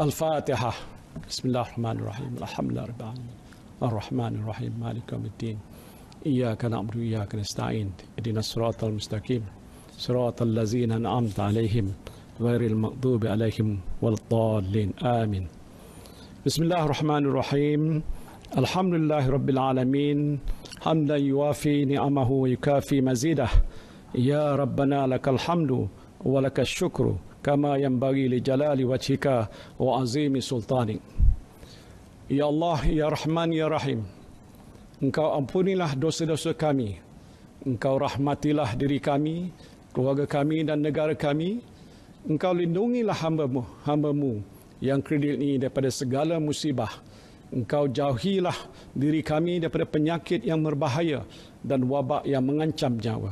الفاتحة بسم الله الرحمن الرحيم الحمد لله رب العالمين الرحمن الرحيم مالك يوم الدين إياك نعبد وإياك نستعين اهدنا الصراط المستقيم صراط الذين أنعمت عليهم غير المغضوب عليهم ولا الضالين آمين بسم الله الرحمن الرحيم الحمد لله رب العالمين حمدا يوافي نعمه ويكافي مزيده يا ربنا لك الحمد ولك الشكر kama yang bagi li jalali wajhika wa azimi sultani. Ya Allah, Ya Rahman, Ya Rahim, Engkau ampunilah dosa-dosa kami, Engkau rahmatilah diri kami, keluarga kami dan negara kami, Engkau lindungilah hamba-Mu, hamba yang kredit ini daripada segala musibah, Engkau jauhilah diri kami daripada penyakit yang berbahaya dan wabak yang mengancam nyawa.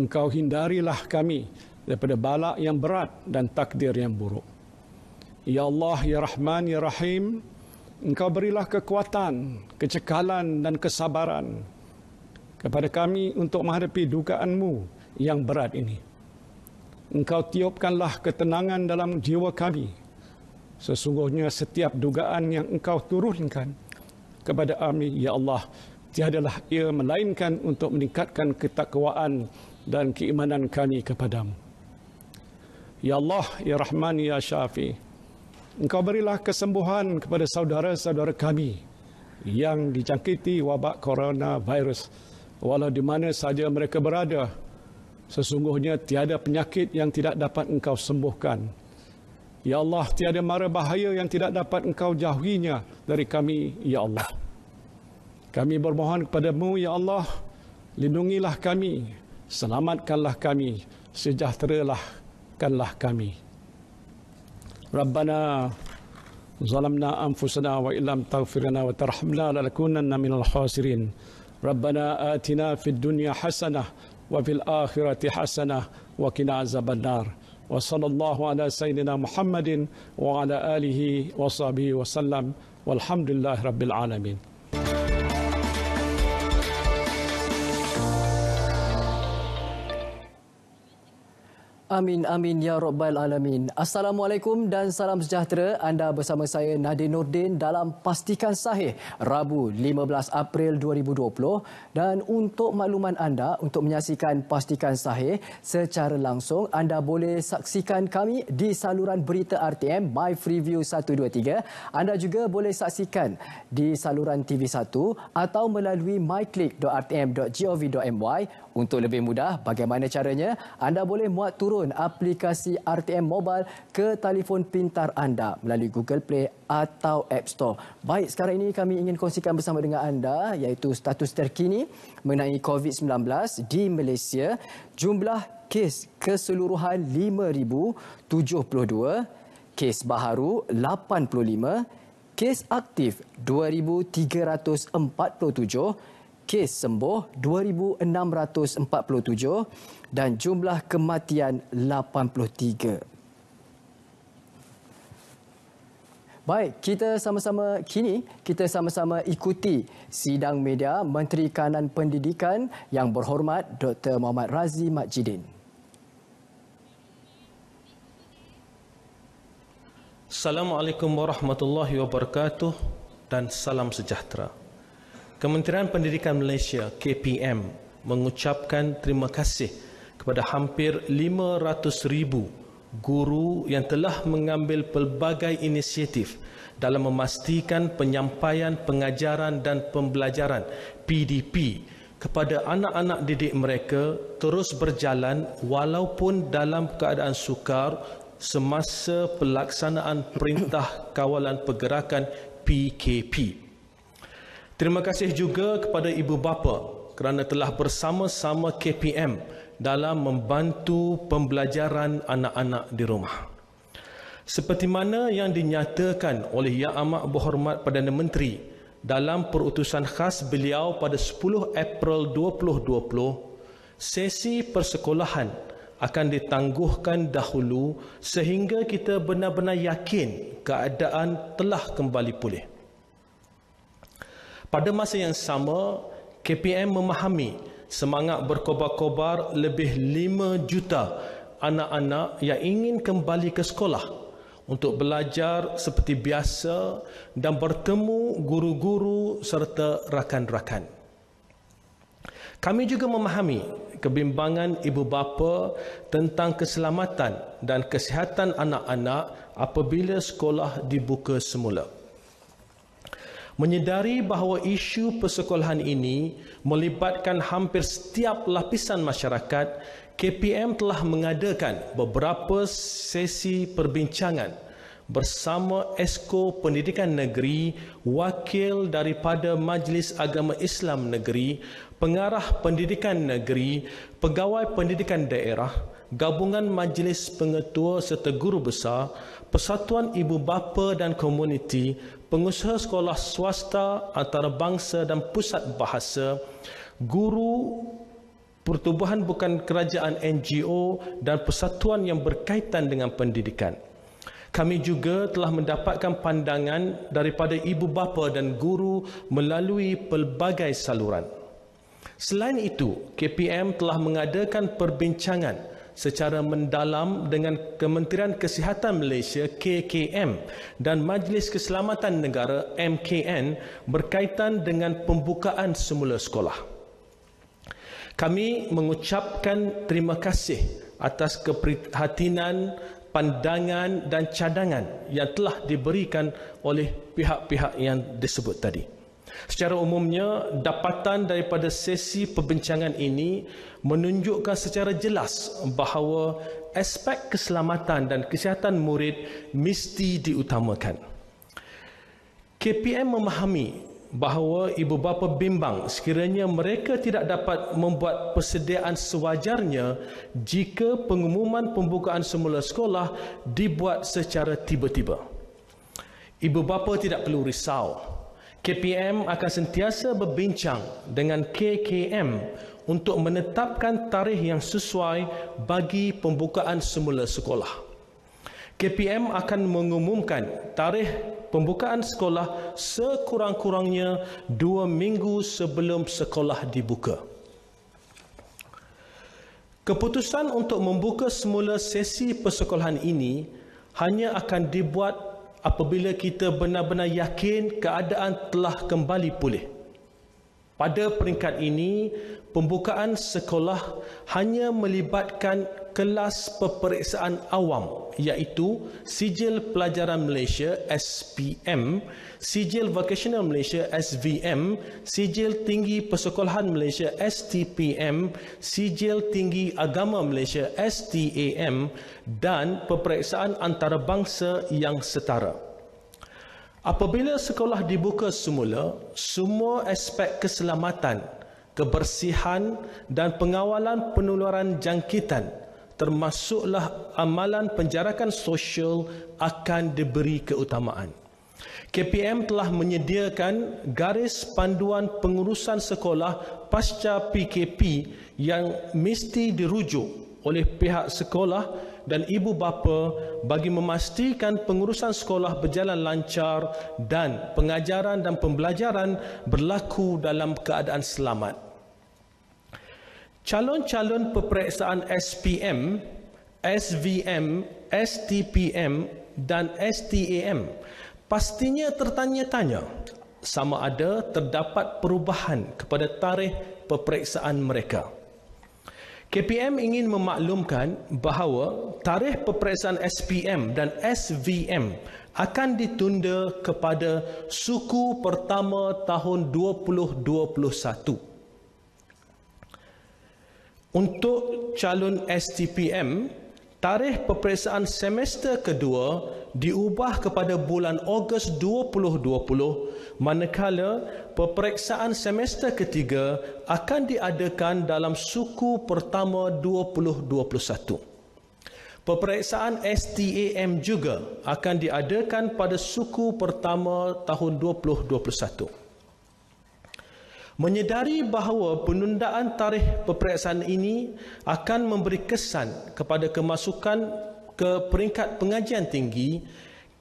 Engkau hindarilah kami daripada balak yang berat dan takdir yang buruk. Ya Allah, Ya Rahman, Ya Rahim, Engkau berilah kekuatan, kecekalan dan kesabaran kepada kami untuk menghadapi dugaanmu yang berat ini. Engkau tiupkanlah ketenangan dalam jiwa kami. Sesungguhnya setiap dugaan yang engkau turunkan kepada kami, Ya Allah, tiadalah ia melainkan untuk meningkatkan ketakwaan dan keimanan kami kepadamu. Ya Allah, Ya Rahman, Ya Syafi, Engkau berilah kesembuhan kepada saudara-saudara kami yang dijangkiti wabak coronavirus. Walau di mana saja mereka berada, sesungguhnya tiada penyakit yang tidak dapat engkau sembuhkan. Ya Allah, tiada mara bahaya yang tidak dapat engkau jauhinya dari kami, Ya Allah. Kami bermohon kepadamu, Ya Allah, lindungilah kami, selamatkanlah kami, sejahteralah maafkanlah kami. Rabbana zalamna anfusana wa illam taghfir lana wa tarhamna lanakunanna minal khasirin. Rabbana atina fid dunya hasanah wa fil akhirati hasanah wa qina azabannar. Wa sallallahu ala sayyidina Muhammadin wa ala alihi wa sahbihi wa sallam. Walhamdulillahirabbil alamin. Amin, amin, ya Rabbal Alamin. Assalamualaikum dan salam sejahtera. Anda bersama saya Nadine Nordin dalam Pastikan Sahih Rabu 15 April 2020. Dan untuk makluman anda, untuk menyaksikan Pastikan Sahih secara langsung, anda boleh saksikan kami di saluran berita RTM My Freeview 123. Anda juga boleh saksikan di saluran TV1 atau melalui myclick.rtm.gov.my. Untuk lebih mudah, bagaimana caranya? Anda boleh muat turun turun aplikasi RTM Mobile ke telefon pintar anda melalui Google Play atau App Store. Baik, sekarang ini kami ingin kongsikan bersama dengan anda iaitu status terkini mengenai COVID-19 di Malaysia. Jumlah kes keseluruhan 5,072, kes baharu 85, kes aktif 2347 kes sembuh 2,647 dan jumlah kematian 83. Baik, kita sama-sama kini kita sama-sama ikuti sidang media Menteri Kanan Pendidikan yang berhormat Dr. Muhammad Razi Majidin. Assalamualaikum warahmatullahi wabarakatuh dan salam sejahtera. Kementerian Pendidikan Malaysia KPM mengucapkan terima kasih kepada hampir 500,000 guru yang telah mengambil pelbagai inisiatif dalam memastikan penyampaian pengajaran dan pembelajaran PDP kepada anak-anak didik mereka terus berjalan walaupun dalam keadaan sukar semasa pelaksanaan perintah kawalan pergerakan PKP. Terima kasih juga kepada ibu bapa kerana telah bersama-sama KPM dalam membantu pembelajaran anak-anak di rumah. Seperti mana yang dinyatakan oleh Yang Amat Berhormat Perdana Menteri dalam perutusan khas beliau pada 10 April 2020, sesi persekolahan akan ditangguhkan dahulu sehingga kita benar-benar yakin keadaan telah kembali pulih. Pada masa yang sama, KPM memahami semangat berkobar-kobar lebih 5 juta anak-anak yang ingin kembali ke sekolah untuk belajar seperti biasa dan bertemu guru-guru serta rakan-rakan. Kami juga memahami kebimbangan ibu bapa tentang keselamatan dan kesihatan anak-anak apabila sekolah dibuka semula menyedari bahawa isu persekolahan ini melibatkan hampir setiap lapisan masyarakat, KPM telah mengadakan beberapa sesi perbincangan bersama Esko Pendidikan Negeri, wakil daripada Majlis Agama Islam Negeri, pengarah pendidikan negeri, pegawai pendidikan daerah, gabungan majlis pengetua serta guru besar, persatuan ibu bapa dan komuniti, pengusaha sekolah swasta antarabangsa dan pusat bahasa, guru, pertubuhan bukan kerajaan NGO dan persatuan yang berkaitan dengan pendidikan. Kami juga telah mendapatkan pandangan daripada ibu bapa dan guru melalui pelbagai saluran. Selain itu, KPM telah mengadakan perbincangan secara mendalam dengan Kementerian Kesihatan Malaysia KKM dan Majlis Keselamatan Negara MKN berkaitan dengan pembukaan semula sekolah. Kami mengucapkan terima kasih atas keprihatinan, pandangan dan cadangan yang telah diberikan oleh pihak-pihak yang disebut tadi. Secara umumnya, dapatan daripada sesi perbincangan ini menunjukkan secara jelas bahawa aspek keselamatan dan kesihatan murid mesti diutamakan. KPM memahami bahawa ibu bapa bimbang sekiranya mereka tidak dapat membuat persediaan sewajarnya jika pengumuman pembukaan semula sekolah dibuat secara tiba-tiba. Ibu bapa tidak perlu risau KPM akan sentiasa berbincang dengan KKM untuk menetapkan tarikh yang sesuai bagi pembukaan semula sekolah. KPM akan mengumumkan tarikh pembukaan sekolah sekurang-kurangnya dua minggu sebelum sekolah dibuka. Keputusan untuk membuka semula sesi persekolahan ini hanya akan dibuat apabila kita benar-benar yakin keadaan telah kembali pulih. Pada peringkat ini, pembukaan sekolah hanya melibatkan kelas peperiksaan awam iaitu Sijil Pelajaran Malaysia SPM, Sijil Vocational Malaysia SVM, Sijil Tinggi Persekolahan Malaysia STPM, Sijil Tinggi Agama Malaysia STAM dan peperiksaan antarabangsa yang setara. Apabila sekolah dibuka semula, semua aspek keselamatan, kebersihan dan pengawalan penularan jangkitan termasuklah amalan penjarakan sosial akan diberi keutamaan. KPM telah menyediakan garis panduan pengurusan sekolah pasca PKP yang mesti dirujuk oleh pihak sekolah dan ibu bapa bagi memastikan pengurusan sekolah berjalan lancar dan pengajaran dan pembelajaran berlaku dalam keadaan selamat. Calon-calon peperiksaan SPM, SVM, STPM dan STAM pastinya tertanya-tanya sama ada terdapat perubahan kepada tarikh peperiksaan mereka. KPM ingin memaklumkan bahawa tarikh peperiksaan SPM dan SVM akan ditunda kepada suku pertama tahun 2021. Untuk calon STPM, tarikh peperiksaan semester kedua diubah kepada bulan Ogos 2020 manakala peperiksaan semester ketiga akan diadakan dalam suku pertama 2021. Peperiksaan STAM juga akan diadakan pada suku pertama tahun 2021 menyedari bahawa penundaan tarikh peperiksaan ini akan memberi kesan kepada kemasukan ke peringkat pengajian tinggi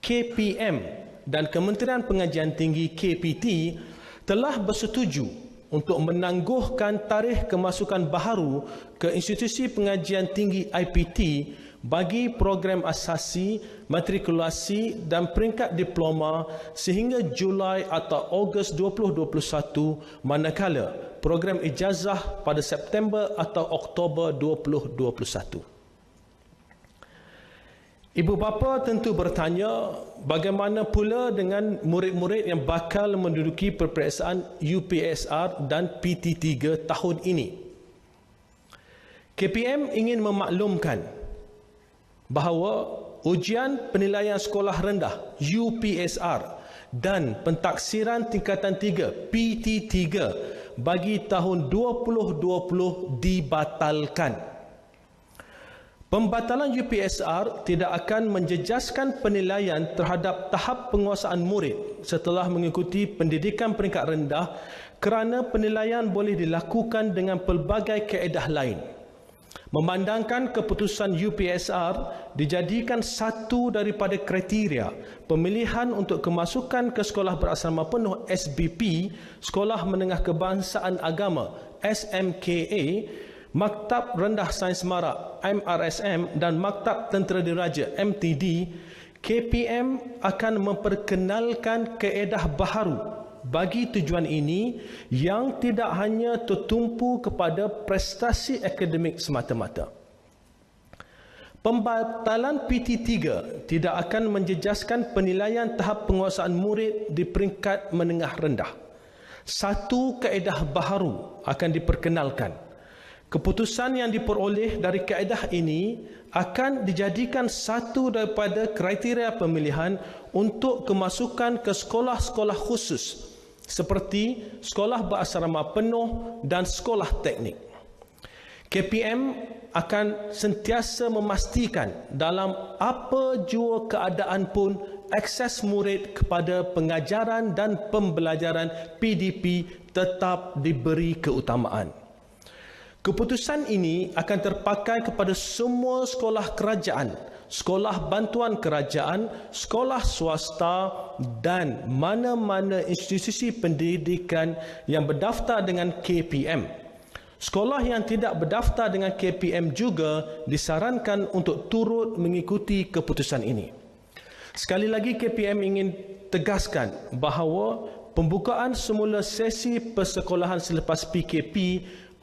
KPM dan Kementerian Pengajian Tinggi KPT telah bersetuju untuk menangguhkan tarikh kemasukan baharu ke institusi pengajian tinggi IPT bagi program asasi, matrikulasi dan peringkat diploma sehingga Julai atau Ogos 2021 manakala program ijazah pada September atau Oktober 2021. Ibu bapa tentu bertanya bagaimana pula dengan murid-murid yang bakal menduduki peperiksaan UPSR dan PT3 tahun ini. KPM ingin memaklumkan bahawa ujian penilaian sekolah rendah UPSR dan pentaksiran tingkatan 3 PT3 bagi tahun 2020 dibatalkan. Pembatalan UPSR tidak akan menjejaskan penilaian terhadap tahap penguasaan murid setelah mengikuti pendidikan peringkat rendah kerana penilaian boleh dilakukan dengan pelbagai kaedah lain memandangkan keputusan UPSR dijadikan satu daripada kriteria pemilihan untuk kemasukan ke sekolah berasrama penuh SBP Sekolah Menengah Kebangsaan Agama SMKA Maktab Rendah Sains Mara MRSM dan Maktab Tentera Diraja MTD KPM akan memperkenalkan keedah baharu bagi tujuan ini yang tidak hanya tertumpu kepada prestasi akademik semata-mata. Pembatalan PT3 tidak akan menjejaskan penilaian tahap penguasaan murid di peringkat menengah rendah. Satu kaedah baharu akan diperkenalkan. Keputusan yang diperoleh dari kaedah ini akan dijadikan satu daripada kriteria pemilihan untuk kemasukan ke sekolah-sekolah khusus seperti sekolah berasrama penuh dan sekolah teknik. KPM akan sentiasa memastikan dalam apa jua keadaan pun akses murid kepada pengajaran dan pembelajaran PDP tetap diberi keutamaan. Keputusan ini akan terpakai kepada semua sekolah kerajaan, sekolah bantuan kerajaan, sekolah swasta dan mana-mana institusi pendidikan yang berdaftar dengan KPM. Sekolah yang tidak berdaftar dengan KPM juga disarankan untuk turut mengikuti keputusan ini. Sekali lagi KPM ingin tegaskan bahawa pembukaan semula sesi persekolahan selepas PKP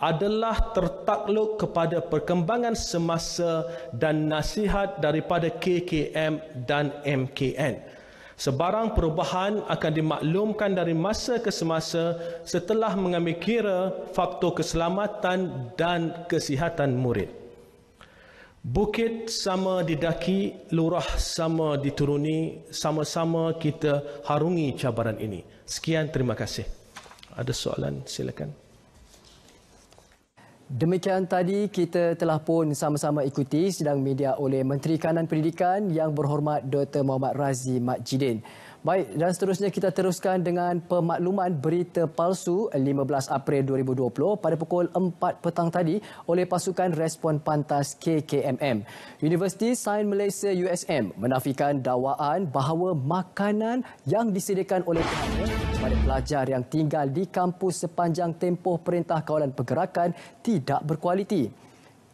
adalah tertakluk kepada perkembangan semasa dan nasihat daripada KKM dan MKN. Sebarang perubahan akan dimaklumkan dari masa ke semasa setelah mengambil kira faktor keselamatan dan kesihatan murid. Bukit sama didaki, lurah sama dituruni, sama-sama kita harungi cabaran ini. Sekian, terima kasih. Ada soalan, silakan. Demikian tadi kita telah pun sama-sama ikuti sidang media oleh Menteri Kanan Pendidikan yang berhormat Dr. Muhammad Razi Majidin. Baik, dan seterusnya kita teruskan dengan pemakluman berita palsu 15 April 2020 pada pukul 4 petang tadi oleh pasukan respon pantas KKMM. Universiti Sains Malaysia USM menafikan dakwaan bahawa makanan yang disediakan oleh pihaknya kepada pelajar yang tinggal di kampus sepanjang tempoh Perintah Kawalan Pergerakan tidak berkualiti.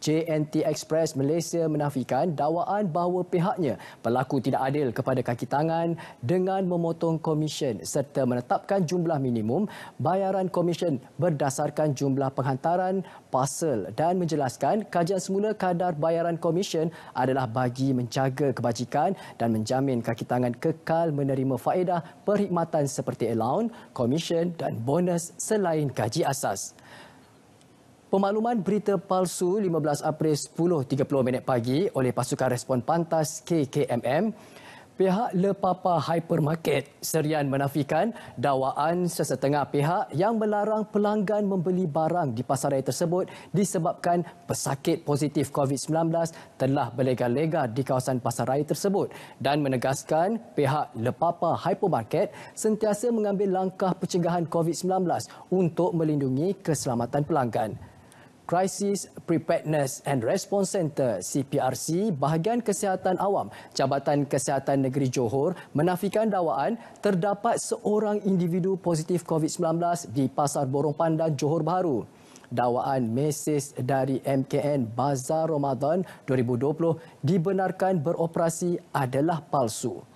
JNT Express Malaysia menafikan dakwaan bahawa pihaknya berlaku tidak adil kepada kaki tangan dengan memotong komisen serta menetapkan jumlah minimum bayaran komisen berdasarkan jumlah penghantaran parcel dan menjelaskan kajian semula kadar bayaran komisen adalah bagi menjaga kebajikan dan menjamin kaki tangan kekal menerima faedah perkhidmatan seperti allowance, komisen dan bonus selain gaji asas. Pemakluman berita palsu 15 April 10.30 minit pagi oleh Pasukan Respon Pantas KKMM Pihak Le Papa Hypermarket serian menafikan dakwaan sesetengah pihak yang melarang pelanggan membeli barang di pasaraya tersebut disebabkan pesakit positif COVID-19 telah berlegar lega di kawasan pasaraya tersebut dan menegaskan pihak Le Papa Hypermarket sentiasa mengambil langkah pencegahan COVID-19 untuk melindungi keselamatan pelanggan. Crisis Preparedness and Response Center CPRC Bahagian Kesihatan Awam Jabatan Kesihatan Negeri Johor menafikan dakwaan terdapat seorang individu positif COVID-19 di Pasar Borong Pandan Johor Bahru. Dakwaan mesej dari MKN Bazar Ramadan 2020 dibenarkan beroperasi adalah palsu.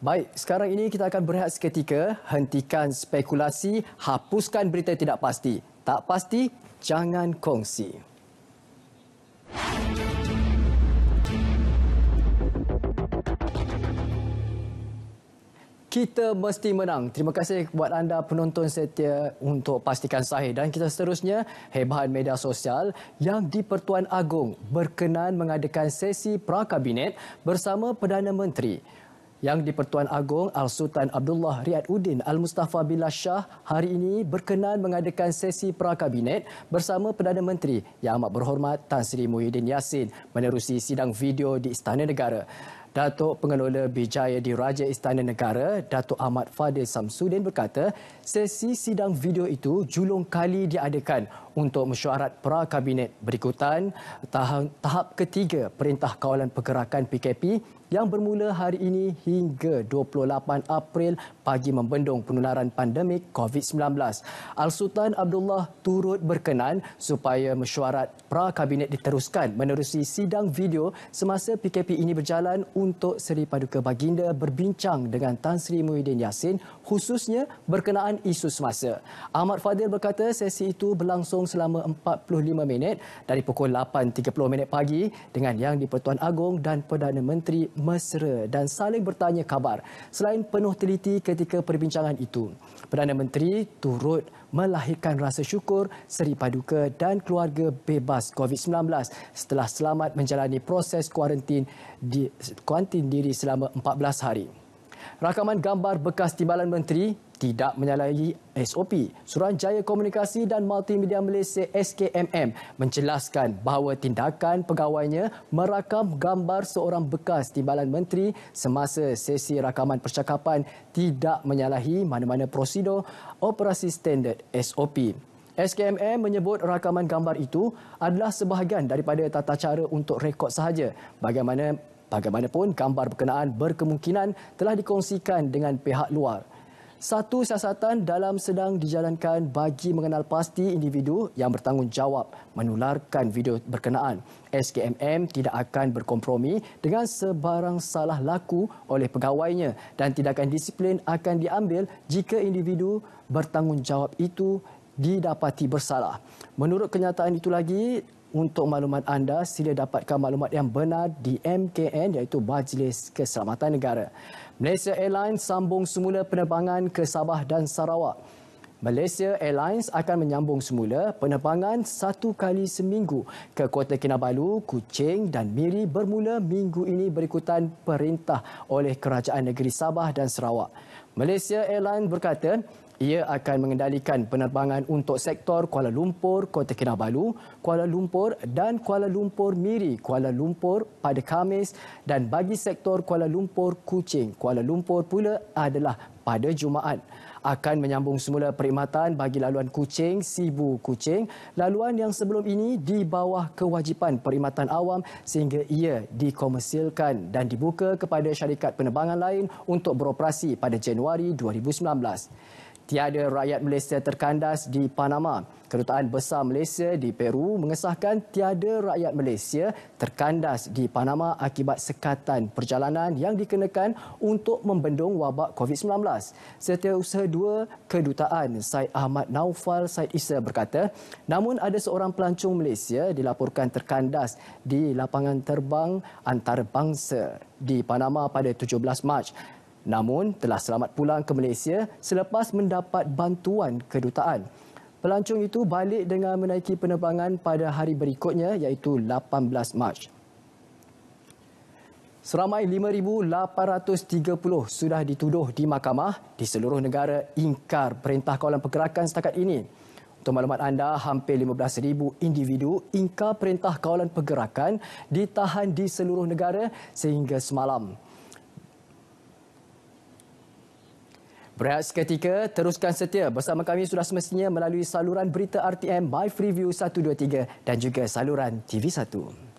Baik, sekarang ini kita akan berehat seketika, hentikan spekulasi, hapuskan berita tidak pasti. Tak pasti, jangan kongsi. Kita mesti menang. Terima kasih buat anda penonton setia untuk pastikan sahih. Dan kita seterusnya, hebahan media sosial yang di Pertuan Agong berkenan mengadakan sesi prakabinet bersama Perdana Menteri yang di-Pertuan Agong Al-Sultan Abdullah Riyad Udin Al-Mustafa Billah Shah hari ini berkenan mengadakan sesi pra-kabinet bersama Perdana Menteri yang amat berhormat Tan Sri Muhyiddin Yassin menerusi sidang video di Istana Negara. Datuk Pengelola Bijaya di Raja Istana Negara, Datuk Ahmad Fadil Samsudin berkata, sesi sidang video itu julung kali diadakan untuk mesyuarat pra-kabinet berikutan tahap, tahap ketiga Perintah Kawalan Pergerakan PKP yang bermula hari ini hingga 28 April pagi membendung penularan pandemik COVID-19. Al-Sultan Abdullah turut berkenan supaya mesyuarat pra-kabinet diteruskan menerusi sidang video semasa PKP ini berjalan untuk Seri Paduka Baginda berbincang dengan Tan Sri Muhyiddin Yassin khususnya berkenaan isu semasa. Ahmad Fadil berkata sesi itu berlangsung selama 45 minit dari pukul 8.30 minit pagi dengan Yang di-Pertuan Agong dan Perdana Menteri mesra dan saling bertanya kabar selain penuh teliti ketika perbincangan itu. Perdana Menteri turut melahirkan rasa syukur Seri Paduka dan keluarga bebas COVID-19 setelah selamat menjalani proses kuarantin di kuarantin diri selama 14 hari. Rakaman gambar bekas timbalan menteri tidak menyalahi SOP. Suruhanjaya Komunikasi dan Multimedia Malaysia SKMM menjelaskan bahawa tindakan pegawainya merakam gambar seorang bekas timbalan menteri semasa sesi rakaman percakapan tidak menyalahi mana-mana prosedur operasi standard SOP. SKMM menyebut rakaman gambar itu adalah sebahagian daripada tata cara untuk rekod sahaja bagaimana Bagaimanapun, gambar berkenaan berkemungkinan telah dikongsikan dengan pihak luar. Satu siasatan dalam sedang dijalankan bagi mengenal pasti individu yang bertanggungjawab menularkan video berkenaan. SKMM tidak akan berkompromi dengan sebarang salah laku oleh pegawainya dan tindakan disiplin akan diambil jika individu bertanggungjawab itu didapati bersalah. Menurut kenyataan itu lagi, untuk maklumat anda, sila dapatkan maklumat yang benar di MKN iaitu Majlis Keselamatan Negara. Malaysia Airlines sambung semula penerbangan ke Sabah dan Sarawak. Malaysia Airlines akan menyambung semula penerbangan satu kali seminggu ke Kota Kinabalu, Kuching dan Miri bermula minggu ini berikutan perintah oleh Kerajaan Negeri Sabah dan Sarawak. Malaysia Airlines berkata ia akan mengendalikan penerbangan untuk sektor Kuala Lumpur, Kota Kinabalu, Kuala Lumpur dan Kuala Lumpur Miri, Kuala Lumpur pada Khamis dan bagi sektor Kuala Lumpur Kuching, Kuala Lumpur pula adalah pada Jumaat akan menyambung semula perkhidmatan bagi laluan Kuching, Sibu Kuching, laluan yang sebelum ini di bawah kewajipan perkhidmatan awam sehingga ia dikomersilkan dan dibuka kepada syarikat penerbangan lain untuk beroperasi pada Januari 2019 tiada rakyat Malaysia terkandas di Panama. Kedutaan Besar Malaysia di Peru mengesahkan tiada rakyat Malaysia terkandas di Panama akibat sekatan perjalanan yang dikenakan untuk membendung wabak COVID-19. Setiausaha dua kedutaan Syed Ahmad Naufal Syed Isa berkata, namun ada seorang pelancong Malaysia dilaporkan terkandas di lapangan terbang antarabangsa di Panama pada 17 Mac. Namun telah selamat pulang ke Malaysia selepas mendapat bantuan kedutaan. Pelancong itu balik dengan menaiki penerbangan pada hari berikutnya iaitu 18 Mac. Seramai 5,830 sudah dituduh di mahkamah di seluruh negara ingkar Perintah Kawalan Pergerakan setakat ini. Untuk maklumat anda, hampir 15,000 individu ingkar Perintah Kawalan Pergerakan ditahan di seluruh negara sehingga semalam. Berehat seketika, teruskan setia bersama kami sudah semestinya melalui saluran berita RTM My Freeview 123 dan juga saluran TV 1.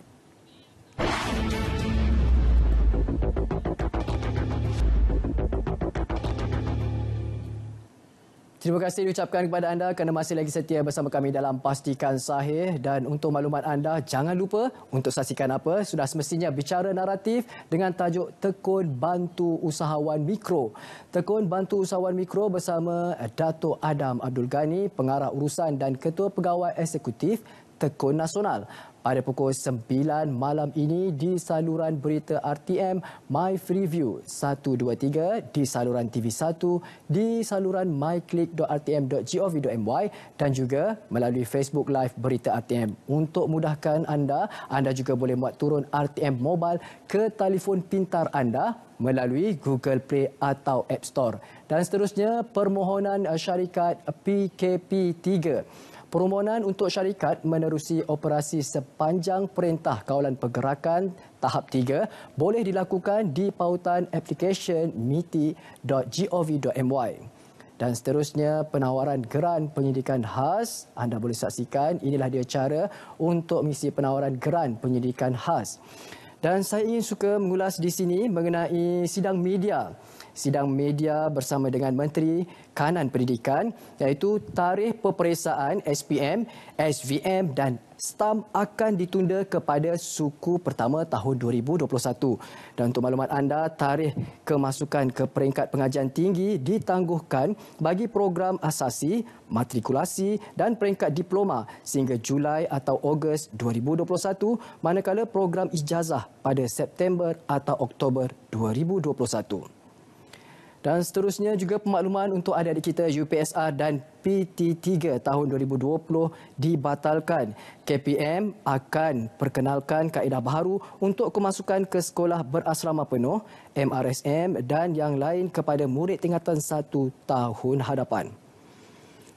Terima kasih diucapkan kepada anda kerana masih lagi setia bersama kami dalam Pastikan Sahih. Dan untuk maklumat anda, jangan lupa untuk saksikan apa sudah semestinya bicara naratif dengan tajuk Tekun Bantu Usahawan Mikro. Tekun Bantu Usahawan Mikro bersama Dato Adam Abdul Ghani, Pengarah Urusan dan Ketua Pegawai Eksekutif Tekun Nasional pada pukul 9 malam ini di saluran berita RTM My Free View 123 di saluran TV1 di saluran myclick.rtm.gov.my dan juga melalui Facebook Live Berita RTM. Untuk mudahkan anda, anda juga boleh muat turun RTM Mobile ke telefon pintar anda melalui Google Play atau App Store. Dan seterusnya, permohonan syarikat PKP 3 Permohonan untuk syarikat menerusi operasi sepanjang Perintah Kawalan Pergerakan Tahap 3 boleh dilakukan di pautan application miti.gov.my. Dan seterusnya, penawaran geran penyidikan khas. Anda boleh saksikan inilah dia cara untuk mengisi penawaran geran penyidikan khas. Dan saya ingin suka mengulas di sini mengenai sidang media sidang media bersama dengan Menteri Kanan Pendidikan iaitu tarikh peperiksaan SPM, SVM dan STAM akan ditunda kepada suku pertama tahun 2021. Dan untuk maklumat anda, tarikh kemasukan ke peringkat pengajian tinggi ditangguhkan bagi program asasi, matrikulasi dan peringkat diploma sehingga Julai atau Ogos 2021 manakala program ijazah pada September atau Oktober 2021. Dan seterusnya juga pemakluman untuk adik-adik kita UPSR dan PT3 tahun 2020 dibatalkan. KPM akan perkenalkan kaedah baru untuk kemasukan ke sekolah berasrama penuh, MRSM dan yang lain kepada murid tingkatan satu tahun hadapan.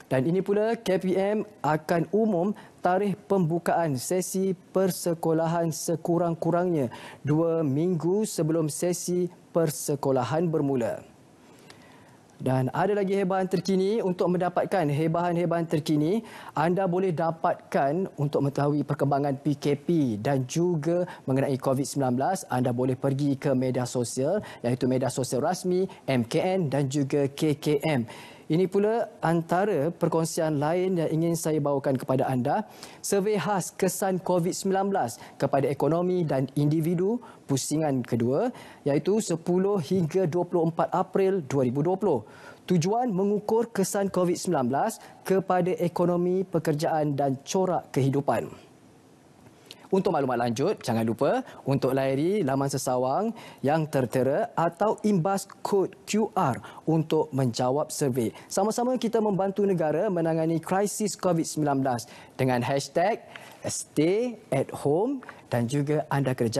Dan ini pula KPM akan umum tarikh pembukaan sesi persekolahan sekurang-kurangnya dua minggu sebelum sesi persekolahan bermula. Dan ada lagi hebahan terkini untuk mendapatkan hebahan-hebahan terkini anda boleh dapatkan untuk mengetahui perkembangan PKP dan juga mengenai COVID-19 anda boleh pergi ke media sosial iaitu media sosial rasmi MKN dan juga KKM. Ini pula antara perkongsian lain yang ingin saya bawakan kepada anda. Survei khas kesan COVID-19 kepada ekonomi dan individu pusingan kedua iaitu 10 hingga 24 April 2020. Tujuan mengukur kesan COVID-19 kepada ekonomi, pekerjaan dan corak kehidupan. Untuk maklumat lanjut, jangan lupa untuk layari laman sesawang yang tertera atau imbas kod QR untuk menjawab survei. Sama-sama kita membantu negara menangani krisis COVID-19 dengan hashtag stay at home dan juga anda kena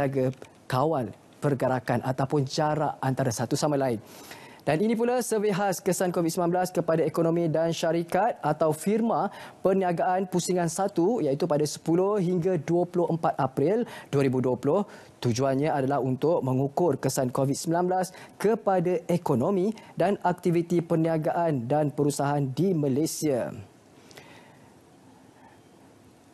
kawal pergerakan ataupun jarak antara satu sama lain. Dan ini pula survei khas kesan COVID-19 kepada ekonomi dan syarikat atau firma perniagaan pusingan 1 iaitu pada 10 hingga 24 April 2020. Tujuannya adalah untuk mengukur kesan COVID-19 kepada ekonomi dan aktiviti perniagaan dan perusahaan di Malaysia.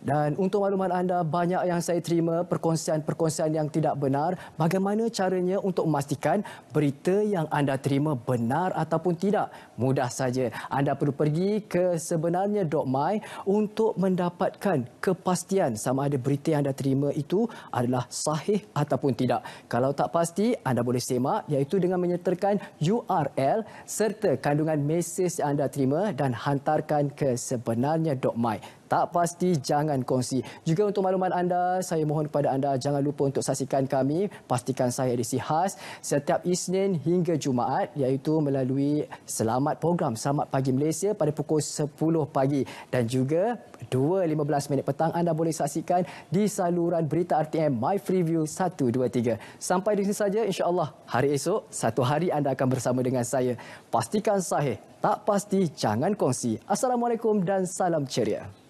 Dan untuk makluman anda, banyak yang saya terima perkongsian-perkongsian yang tidak benar. Bagaimana caranya untuk memastikan berita yang anda terima benar ataupun tidak? Mudah saja. Anda perlu pergi ke sebenarnya Dokmai untuk mendapatkan kepastian sama ada berita yang anda terima itu adalah sahih ataupun tidak. Kalau tak pasti, anda boleh semak iaitu dengan menyertakan URL serta kandungan mesej yang anda terima dan hantarkan ke sebenarnya Dokmai tak pasti jangan kongsi. Juga untuk makluman anda, saya mohon kepada anda jangan lupa untuk saksikan kami, pastikan saya edisi khas setiap Isnin hingga Jumaat iaitu melalui Selamat Program Selamat Pagi Malaysia pada pukul 10 pagi dan juga 2.15 minit petang anda boleh saksikan di saluran berita RTM My Freeview 123. Sampai di sini saja insyaAllah hari esok satu hari anda akan bersama dengan saya. Pastikan sahih, tak pasti jangan kongsi. Assalamualaikum dan salam ceria.